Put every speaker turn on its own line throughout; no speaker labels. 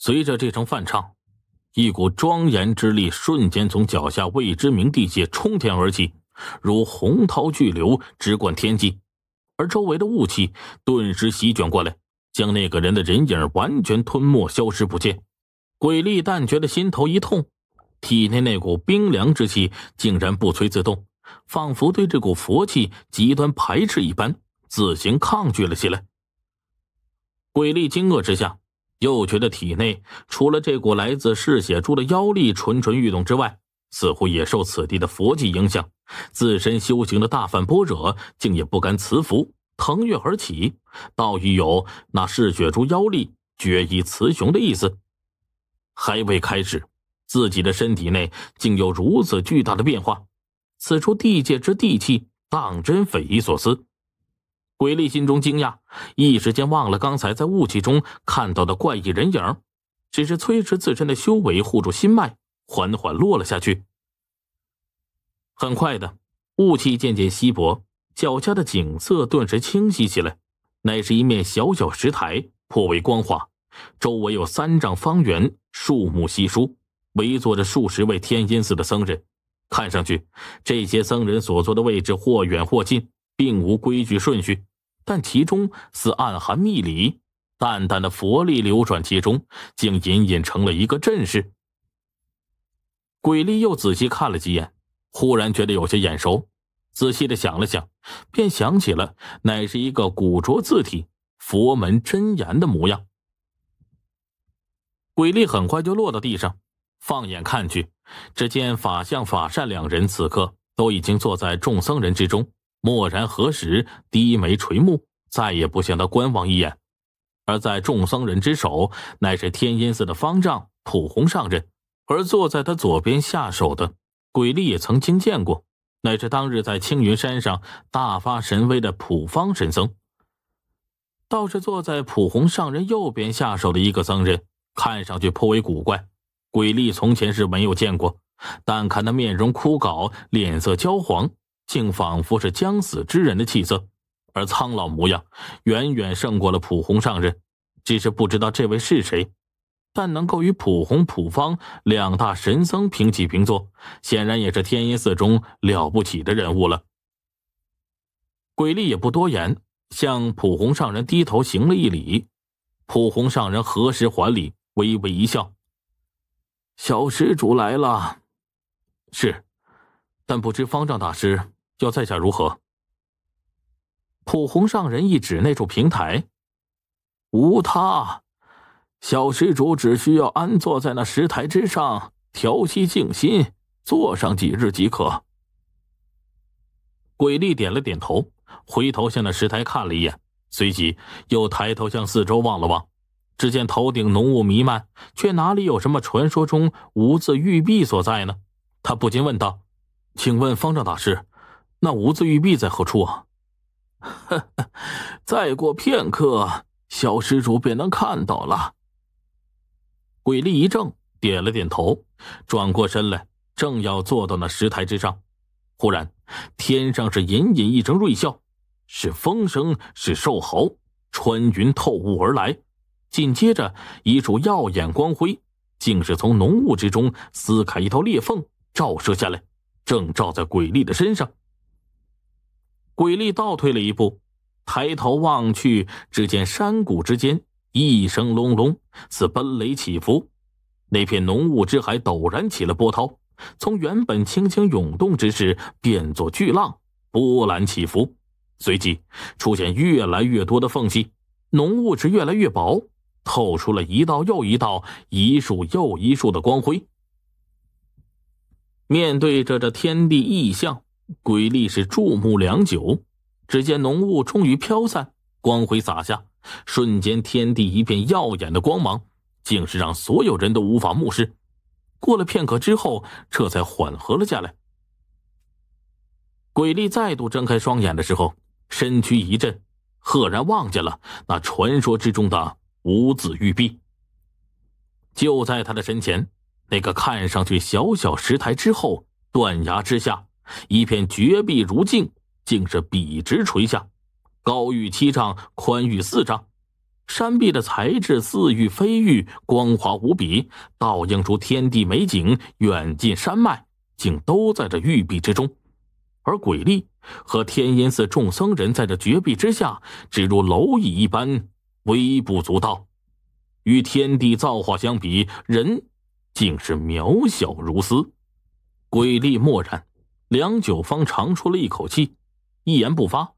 随着这声泛唱，一股庄严之力瞬间从脚下未知名地界冲天而起，如洪涛巨流直贯天际，而周围的雾气顿时席卷过来，将那个人的人影完全吞没，消失不见。鬼力但觉得心头一痛，体内那股冰凉之气竟然不催自动，仿佛对这股佛气极端排斥一般，自行抗拒了起来。鬼力惊愕之下。又觉得体内除了这股来自嗜血珠的妖力蠢蠢欲动之外，似乎也受此地的佛技影响，自身修行的大反波惹，竟也不甘辞服，腾跃而起，倒亦有那嗜血珠妖力决一雌雄的意思。还未开始，自己的身体内竟有如此巨大的变化，此处地界之地气当真匪夷所思。鬼厉心中惊讶，一时间忘了刚才在雾气中看到的怪异人影，只是催持自身的修为护住心脉，缓缓落了下去。很快的，雾气渐渐稀薄，脚下的景色顿时清晰起来，乃是一面小小石台，颇为光滑，周围有三丈方圆，树木稀疏，围坐着数十位天音寺的僧人，看上去，这些僧人所坐的位置或远或近。并无规矩顺序，但其中似暗含秘理，淡淡的佛力流转其中，竟隐隐成了一个阵势。鬼力又仔细看了几眼，忽然觉得有些眼熟，仔细的想了想，便想起了乃是一个古拙字体佛门真言的模样。鬼力很快就落到地上，放眼看去，只见法相、法善两人此刻都已经坐在众僧人之中。蓦然，何时低眉垂目，再也不向他观望一眼。而在众僧人之首，乃是天音寺的方丈普红上人，而坐在他左边下手的鬼力也曾经见过，乃是当日在青云山上大发神威的普方神僧。倒是坐在普红上人右边下手的一个僧人，看上去颇为古怪，鬼力从前是没有见过，但看他面容枯槁，脸色焦黄。竟仿佛是将死之人的气色，而苍老模样远远胜过了普红上人。只是不知道这位是谁，但能够与普红、普方两大神僧平起平坐，显然也是天音寺中了不起的人物了。鬼力也不多言，向普红上人低头行了一礼。普红上人何时还礼？微微一笑：“小施主来了，是。但不知方丈大师。”要在下如何？普红上人一指那处平台，无他，小施主只需要安坐在那石台之上，调息静心，坐上几日即可。鬼厉点了点头，回头向那石台看了一眼，随即又抬头向四周望了望。只见头顶浓雾弥漫，却哪里有什么传说中无字玉璧所在呢？他不禁问道：“请问方丈大师？”那无字玉璧在何处？呵呵，再过片刻，小施主便能看到了。鬼力一怔，点了点头，转过身来，正要坐到那石台之上，忽然天上是隐隐一声瑞啸，是风声，是兽吼，穿云透雾而来。紧接着，一束耀眼光辉，竟是从浓雾之中撕开一道裂缝，照射下来，正照在鬼力的身上。鬼力倒退了一步，抬头望去，只见山谷之间一声隆隆，似奔雷起伏。那片浓雾之海陡然起了波涛，从原本轻轻涌动之势变作巨浪，波澜起伏。随即，出现越来越多的缝隙，浓雾是越来越薄，透出了一道又一道，一束又一束的光辉。面对着这天地异象。鬼力是注目良久，只见浓雾终于飘散，光辉洒下，瞬间天地一片耀眼的光芒，竟是让所有人都无法目视。过了片刻之后，这才缓和了下来。鬼力再度睁开双眼的时候，身躯一震，赫然望见了那传说之中的五子玉璧，就在他的身前，那个看上去小小石台之后，断崖之下。一片绝壁如镜，竟是笔直垂下，高逾七丈，宽逾四丈。山壁的材质似玉非玉，光滑无比，倒映出天地美景，远近山脉竟都在这玉壁之中。而鬼力和天音寺众僧人在这绝壁之下，只如蝼蚁一般，微不足道。与天地造化相比，人竟是渺小如斯。鬼力默然。梁九方长出了一口气，一言不发，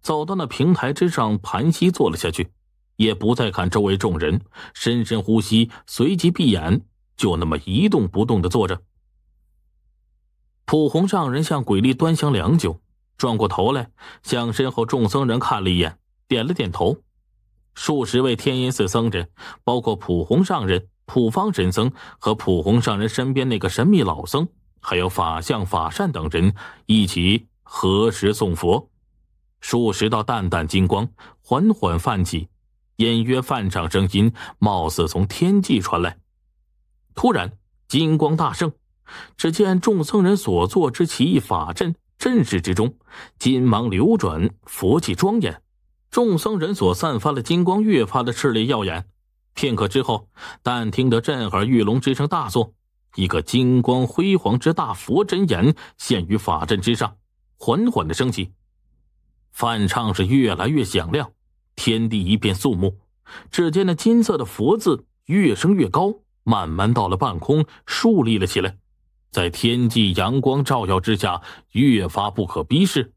走到那平台之上，盘膝坐了下去，也不再看周围众人，深深呼吸，随即闭眼，就那么一动不动的坐着。普红上人向鬼力端详良久，转过头来向身后众僧人看了一眼，点了点头。数十位天音寺僧人，包括普红上人、普方神僧和普红上人身边那个神秘老僧。还有法相、法善等人一起合十送佛，数十道淡淡金光缓缓泛起，隐约泛上声音，貌似从天际传来。突然，金光大盛，只见众僧人所做之奇异法阵阵势之中，金芒流转，佛气庄严。众僧人所散发的金光越发的炽烈耀眼。片刻之后，但听得震耳欲聋之声大作。一个金光辉煌之大佛真言现于法阵之上，缓缓的升起，梵唱是越来越响亮，天地一片肃穆。只见那金色的佛字越升越高，慢慢到了半空，竖立了起来，在天际阳光照耀之下，越发不可逼视。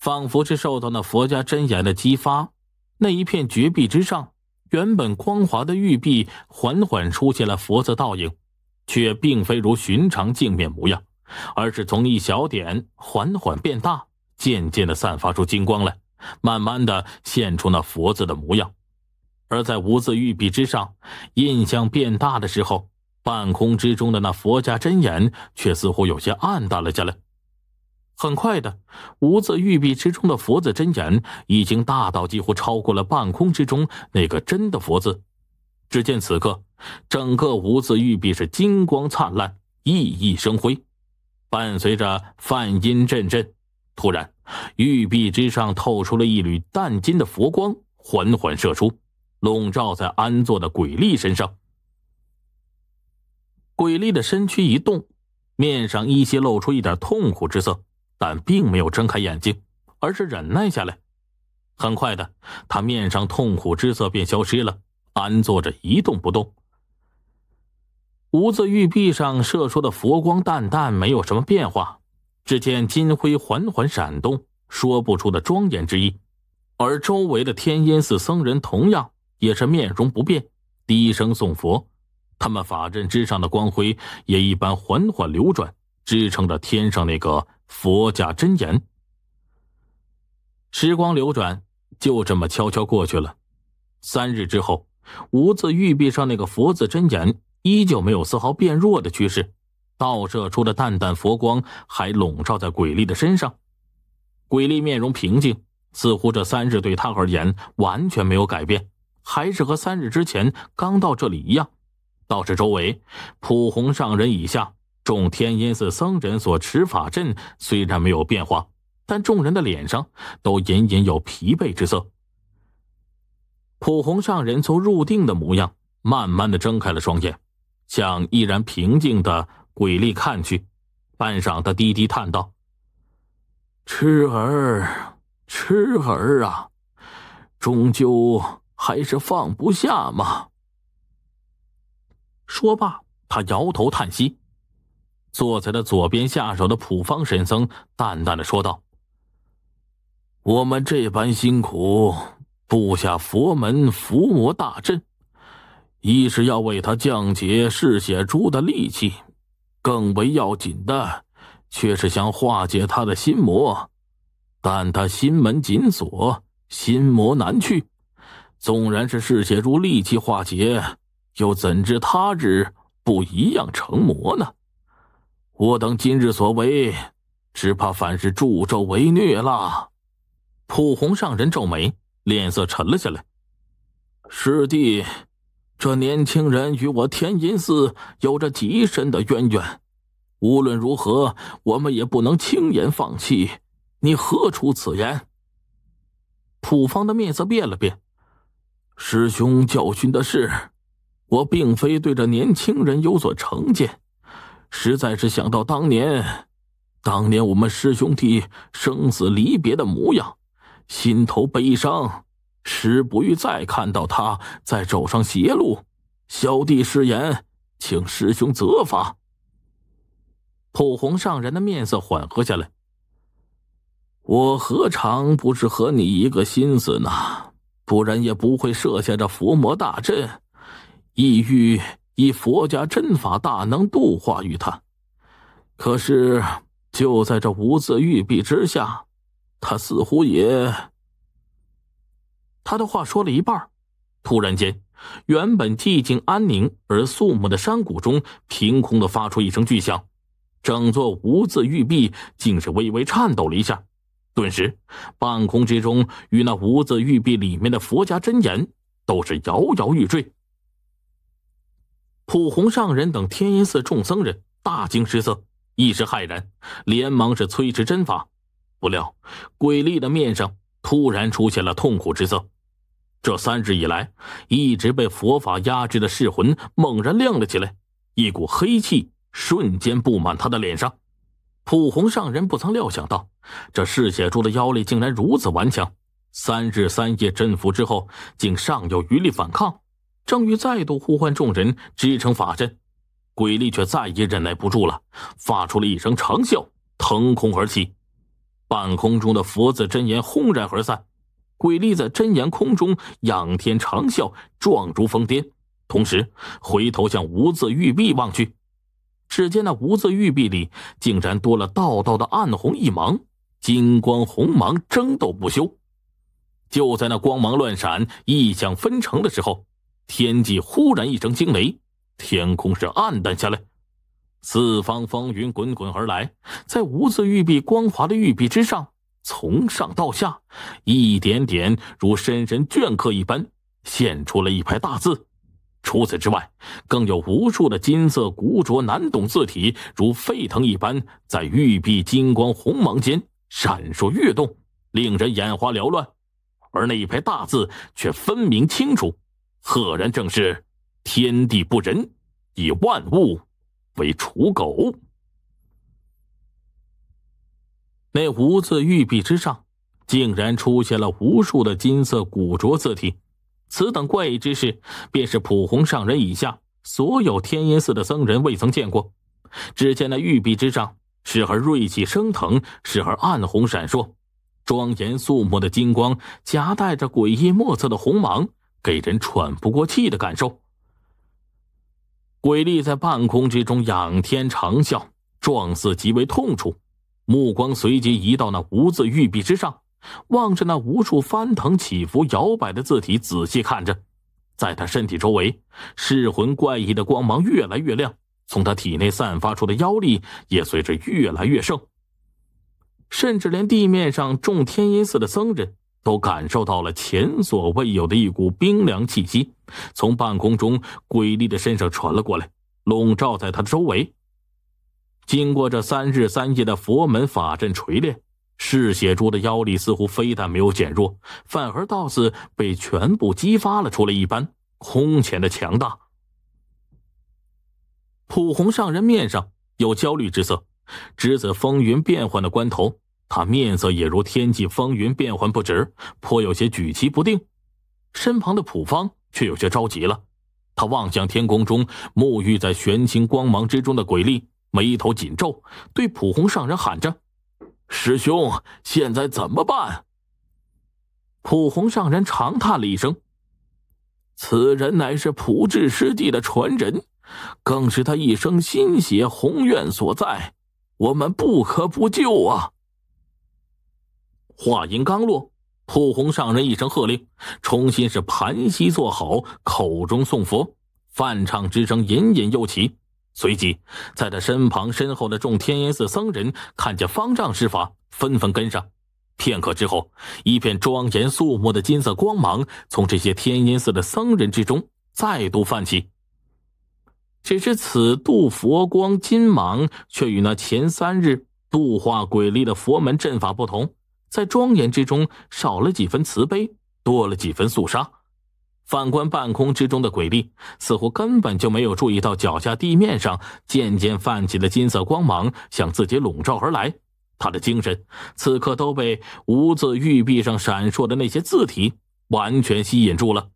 仿佛是受到那佛家真言的激发，那一片绝壁之上。原本光滑的玉壁缓缓出现了佛字倒影，却并非如寻常镜面模样，而是从一小点缓缓变大，渐渐的散发出金光来，慢慢的现出那佛字的模样。而在无字玉壁之上，印象变大的时候，半空之中的那佛家真言却似乎有些暗淡了下来。很快的，无字玉璧之中的佛字真言已经大到几乎超过了半空之中那个真的佛字。只见此刻，整个无字玉璧是金光灿烂、熠熠生辉，伴随着梵音阵阵。突然，玉璧之上透出了一缕淡金的佛光，缓缓射出，笼罩在安坐的鬼厉身上。鬼厉的身躯一动，面上依稀露出一点痛苦之色。但并没有睁开眼睛，而是忍耐下来。很快的，他面上痛苦之色便消失了，安坐着一动不动。无字玉壁上射出的佛光淡淡，没有什么变化。只见金辉缓缓闪动，说不出的庄严之意。而周围的天音寺僧人同样也是面容不变，低声诵佛。他们法阵之上的光辉也一般缓缓流转，支撑着天上那个。佛家真言。时光流转，就这么悄悄过去了。三日之后，无字玉壁上那个佛字真言依旧没有丝毫变弱的趋势，倒射出的淡淡佛光还笼罩在鬼力的身上。鬼力面容平静，似乎这三日对他而言完全没有改变，还是和三日之前刚到这里一样。倒是周围，普红上人以下。众天音寺僧人所持法阵虽然没有变化，但众人的脸上都隐隐有疲惫之色。普红上人从入定的模样慢慢的睁开了双眼，向依然平静的鬼力看去，半晌，他低低叹道：“痴儿，痴儿啊，终究还是放不下嘛。”说罢，他摇头叹息。坐在他左边下手的普方神僧淡淡的说道：“我们这般辛苦布下佛门伏魔大阵，一是要为他降解嗜血珠的戾气，更为要紧的，却是想化解他的心魔。但他心门紧锁，心魔难去，纵然是嗜血珠戾气化解，又怎知他日不一样成魔呢？”我等今日所为，只怕反是助纣为虐了。普红上人皱眉，脸色沉了下来。师弟，这年轻人与我天音寺有着极深的渊源，无论如何，我们也不能轻言放弃。你何出此言？普方的面色变了变。师兄教训的是，我并非对这年轻人有所成见。实在是想到当年，当年我们师兄弟生死离别的模样，心头悲伤，实不欲再看到他再走上邪路。小弟失言，请师兄责罚。普红上人的面色缓和下来，我何尝不是和你一个心思呢？不然也不会设下这伏魔大阵，意欲。以佛家真法大能度化于他，可是就在这无字玉璧之下，他似乎也……他的话说了一半，突然间，原本寂静安宁而肃穆的山谷中，凭空的发出一声巨响，整座无字玉壁竟是微微颤抖了一下，顿时，半空之中与那无字玉壁里面的佛家真言都是摇摇欲坠。普红上人等天音寺众僧人大惊失色，一时骇然，连忙是催持真法。不料，鬼厉的面上突然出现了痛苦之色。这三日以来，一直被佛法压制的噬魂猛然亮了起来，一股黑气瞬间布满他的脸上。普红上人不曾料想到，这嗜血珠的妖力竟然如此顽强，三日三夜镇服之后，竟尚有余力反抗。正欲再度呼唤众人支撑法阵，鬼力却再也忍耐不住了，发出了一声长啸，腾空而起。半空中的佛字真言轰然而散，鬼力在真言空中仰天长啸，状如疯癫。同时回头向无字玉璧望去，只见那无字玉璧里竟然多了道道的暗红一芒，金光红芒争斗不休。就在那光芒乱闪、异象纷呈的时候。天际忽然一声惊雷，天空是暗淡下来，四方风云滚滚而来，在无字玉璧光滑的玉璧之上，从上到下，一点点如深深镌刻一般，现出了一排大字。除此之外，更有无数的金色古拙难懂字体，如沸腾一般，在玉璧金光红芒间闪烁跃动，令人眼花缭乱。而那一排大字却分明清楚。赫然正是天地不仁，以万物为刍狗。那无字玉璧之上，竟然出现了无数的金色古拙字体。此等怪异之事，便是普红上人以下所有天音寺的僧人未曾见过。只见那玉璧之上，时而锐气升腾，时而暗红闪烁，庄严肃穆的金光夹带着诡异莫测的红芒。给人喘不过气的感受。鬼力在半空之中仰天长啸，状似极为痛楚，目光随即移到那无字玉壁之上，望着那无数翻腾起伏、摇摆的字体，仔细看着。在他身体周围，噬魂怪异的光芒越来越亮，从他体内散发出的妖力也随着越来越盛，甚至连地面上众天音寺的僧人。都感受到了前所未有的一股冰凉气息，从半空中鬼厉的身上传了过来，笼罩在他的周围。经过这三日三夜的佛门法阵锤炼，嗜血珠的妖力似乎非但没有减弱，反而倒是被全部激发了出来一般，空前的强大。普红上人面上有焦虑之色，直指风云变幻的关头。他面色也如天际风云变幻不止，颇有些举棋不定。身旁的普方却有些着急了，他望向天空中沐浴在玄清光芒之中的鬼力，眉头紧皱，对普红上人喊着：“师兄，现在怎么办？”普红上人长叹了一声：“此人乃是普智师弟的传人，更是他一生心血宏愿所在，我们不可不救啊！”话音刚落，普红上人一声喝令，重新是盘膝坐好，口中诵佛，梵唱之声隐隐又起。随即，在他身旁身后的众天音寺僧人看见方丈施法，纷纷跟上。片刻之后，一片庄严肃穆的金色光芒从这些天音寺的僧人之中再度泛起。只是此度佛光金芒，却与那前三日度化鬼力的佛门阵法不同。在庄严之中少了几分慈悲，多了几分肃杀。反观半空之中的鬼力，似乎根本就没有注意到脚下地面上渐渐泛起的金色光芒向自己笼罩而来。他的精神此刻都被无字玉壁上闪烁的那些字体完全吸引住了。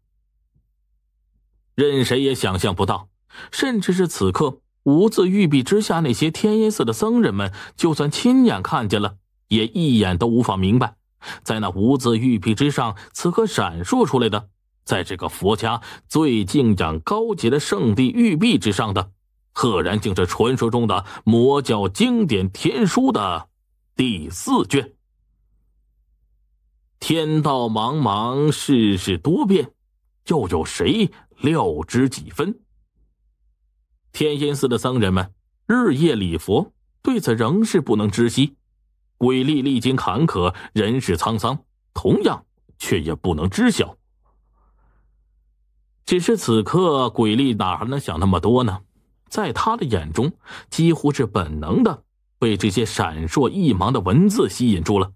任谁也想象不到，甚至是此刻无字玉壁之下那些天音寺的僧人们，就算亲眼看见了。也一眼都无法明白，在那无字玉璧之上，此刻闪烁出来的，在这个佛家最敬仰高洁的圣地玉璧之上的，赫然竟是传说中的魔教经典天书的第四卷。天道茫茫，世事多变，又有谁料之几分？天音寺的僧人们日夜礼佛，对此仍是不能知悉。鬼力历经坎坷，人世沧桑，同样却也不能知晓。只是此刻，鬼力哪还能想那么多呢？在他的眼中，几乎是本能的被这些闪烁一芒的文字吸引住了。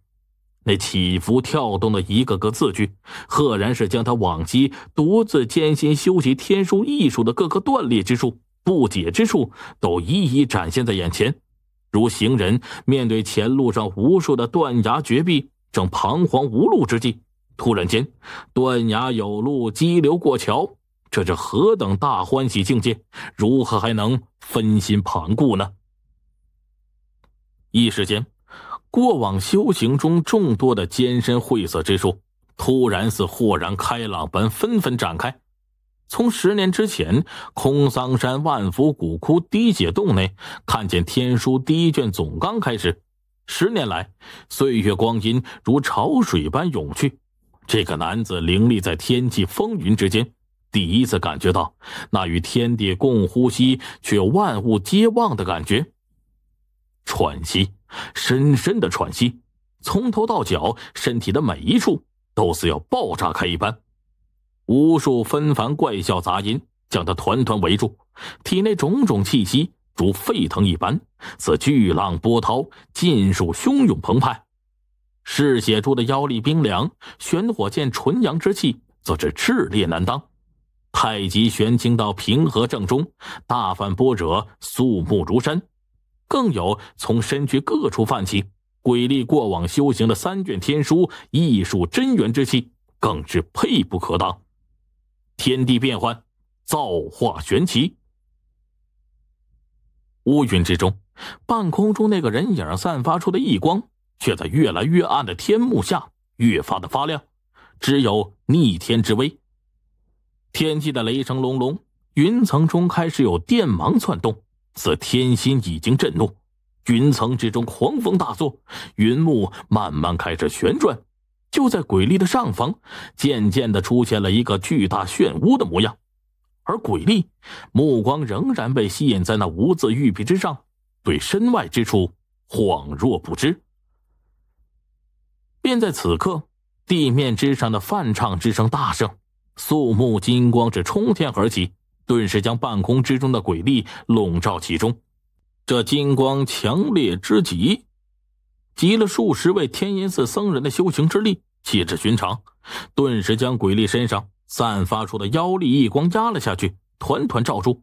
那起伏跳动的一个个字句，赫然是将他往昔独自艰辛修习天书艺术的各个断裂之处、不解之处，都一一展现在眼前。如行人面对前路上无数的断崖绝壁，正彷徨无路之际，突然间，断崖有路，激流过桥，这是何等大欢喜境界？如何还能分心旁顾呢？一时间，过往修行中众多的艰深晦涩之处，突然似豁然开朗般纷纷展开。从十年之前，空桑山万福古窟滴血洞内看见天书第一卷总纲开始，十年来，岁月光阴如潮水般涌去。这个男子灵力在天际风云之间，第一次感觉到那与天地共呼吸却万物皆忘的感觉。喘息，深深的喘息，从头到脚，身体的每一处都似要爆炸开一般。无数纷繁怪笑杂音将他团团围住，体内种种气息如沸腾一般，似巨浪波涛，尽数汹涌澎湃。嗜血珠的妖力冰凉，玄火剑纯阳之气则是炽烈难当。太极玄清道平和正中，大泛波折，肃穆如山，更有从身躯各处泛起。鬼力过往修行的三卷天书，艺术真元之气更是配不可当。天地变幻，造化玄奇。乌云之中，半空中那个人影散发出的异光，却在越来越暗的天幕下越发的发亮，只有逆天之威。天际的雷声隆隆，云层中开始有电芒窜动，似天心已经震怒。云层之中狂风大作，云幕慢慢开始旋转。就在鬼力的上方，渐渐的出现了一个巨大漩涡的模样，而鬼力目光仍然被吸引在那无字玉璧之上，对身外之处恍若不知。便在此刻，地面之上的梵唱之声大盛，肃穆金光是冲天而起，顿时将半空之中的鬼力笼罩其中，这金光强烈之极。集了数十位天音寺僧人的修行之力，气质寻常？顿时将鬼力身上散发出的妖力异光压了下去，团团罩住。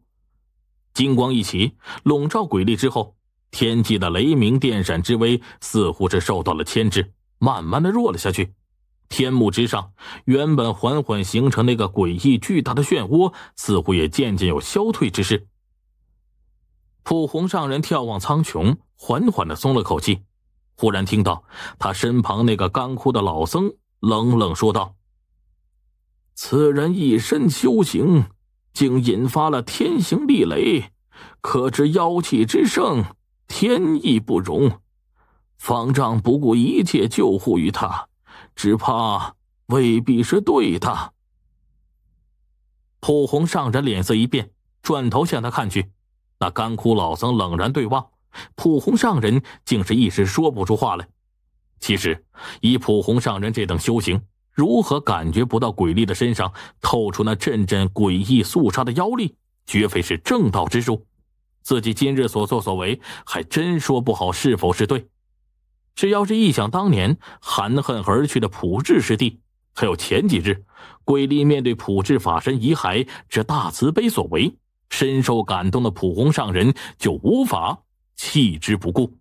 金光一起，笼罩鬼力之后，天际的雷鸣电闪之威似乎是受到了牵制，慢慢的弱了下去。天幕之上，原本缓缓形成那个诡异巨大的漩涡，似乎也渐渐有消退之势。普红上人眺望苍穹，缓缓的松了口气。忽然听到他身旁那个干枯的老僧冷冷说道：“此人一身修行，竟引发了天行地雷，可知妖气之盛，天意不容。方丈不顾一切救护于他，只怕未必是对的。”普红上人脸色一变，转头向他看去，那干枯老僧冷然对望。普红上人竟是一时说不出话来。其实，以普红上人这等修行，如何感觉不到鬼力的身上透出那阵阵诡异肃杀的妖力？绝非是正道之术。自己今日所作所为，还真说不好是否是对。只要是一想当年含恨而去的普智师弟，还有前几日鬼力面对普智法身遗骸这大慈悲所为，深受感动的普红上人，就无法。弃之不顾。